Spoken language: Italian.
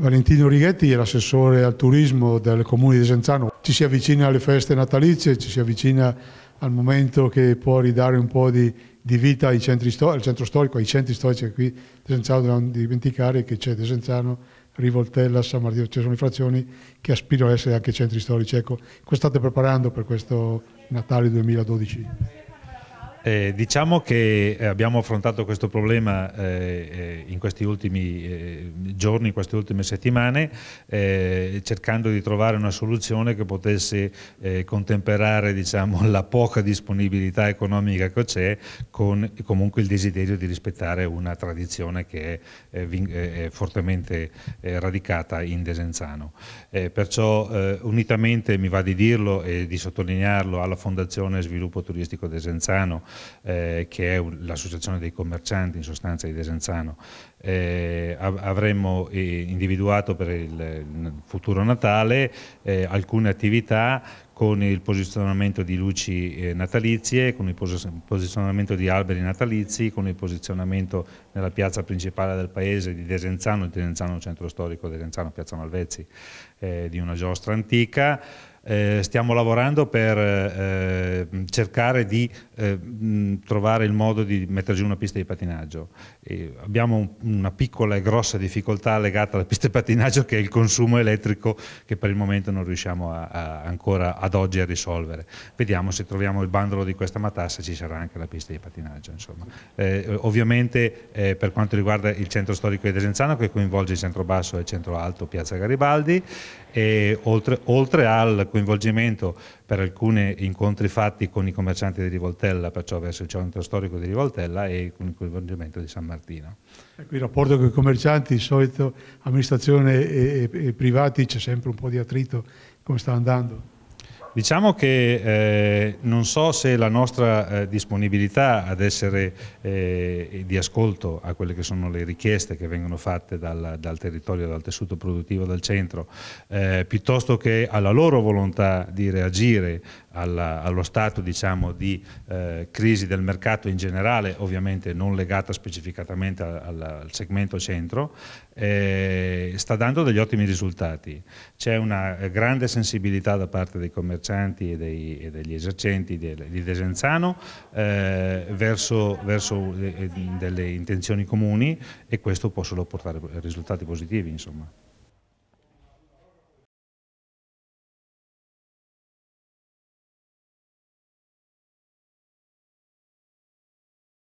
Valentino Righetti è l'assessore al turismo del comune di Senzano. Ci si avvicina alle feste natalizie, ci si avvicina al momento che può ridare un po' di, di vita al centro storico, ai centri storici qui di Senzano, dobbiamo dimenticare che c'è Desenzano, Rivoltella, San Martino, ci sono le frazioni che aspirano a essere anche centri storici. Ecco, cosa state preparando per questo Natale 2012? Eh, diciamo che eh, abbiamo affrontato questo problema eh, eh, in questi ultimi eh, giorni, in queste ultime settimane, eh, cercando di trovare una soluzione che potesse contemperare diciamo, la poca disponibilità economica che c'è con comunque il desiderio di rispettare una tradizione che è, è fortemente radicata in Desenzano. perciò unitamente, mi va di dirlo e di sottolinearlo, alla Fondazione Sviluppo Turistico Desenzano, eh, che è l'associazione dei commercianti in sostanza di Desenzano, eh, avremmo eh, individuato per il futuro Natale eh, alcune attività con il posizionamento di luci eh, natalizie, con il posizionamento di alberi natalizi, con il posizionamento nella piazza principale del paese di Desenzano, il Desenzano centro storico, Desenzano, piazza Malvezzi, eh, di una giostra antica, eh, stiamo lavorando per eh, mm, cercare di eh, mm, trovare il modo di mettere giù una pista di patinaggio. E abbiamo un, una piccola e grossa difficoltà legata alla pista di patinaggio che è il consumo elettrico che per il momento non riusciamo a, a, ancora ad oggi a risolvere. Vediamo se troviamo il bandolo di questa matassa ci sarà anche la pista di patinaggio. Eh, ovviamente eh, per quanto riguarda il centro storico di Desenzano che coinvolge il centro basso e il centro alto Piazza Garibaldi, e oltre, oltre, al coinvolgimento per alcuni incontri fatti con i commercianti di Rivoltella, perciò verso il centro storico di Rivoltella e con il coinvolgimento di San Martino. Ecco, il rapporto con i commercianti, di solito amministrazione e, e, e privati c'è sempre un po' di attrito, come sta andando? Diciamo che eh, non so se la nostra eh, disponibilità ad essere eh, di ascolto a quelle che sono le richieste che vengono fatte dal, dal territorio, dal tessuto produttivo, dal centro, eh, piuttosto che alla loro volontà di reagire alla, allo stato diciamo, di eh, crisi del mercato in generale, ovviamente non legata specificatamente al, al segmento centro, eh, sta dando degli ottimi risultati. C'è una grande sensibilità da parte dei commercianti e, dei, e degli esercenti di, Desenzano eh, verso, verso eh, delle intenzioni comuni e questo può solo portare risultati positivi. Insomma.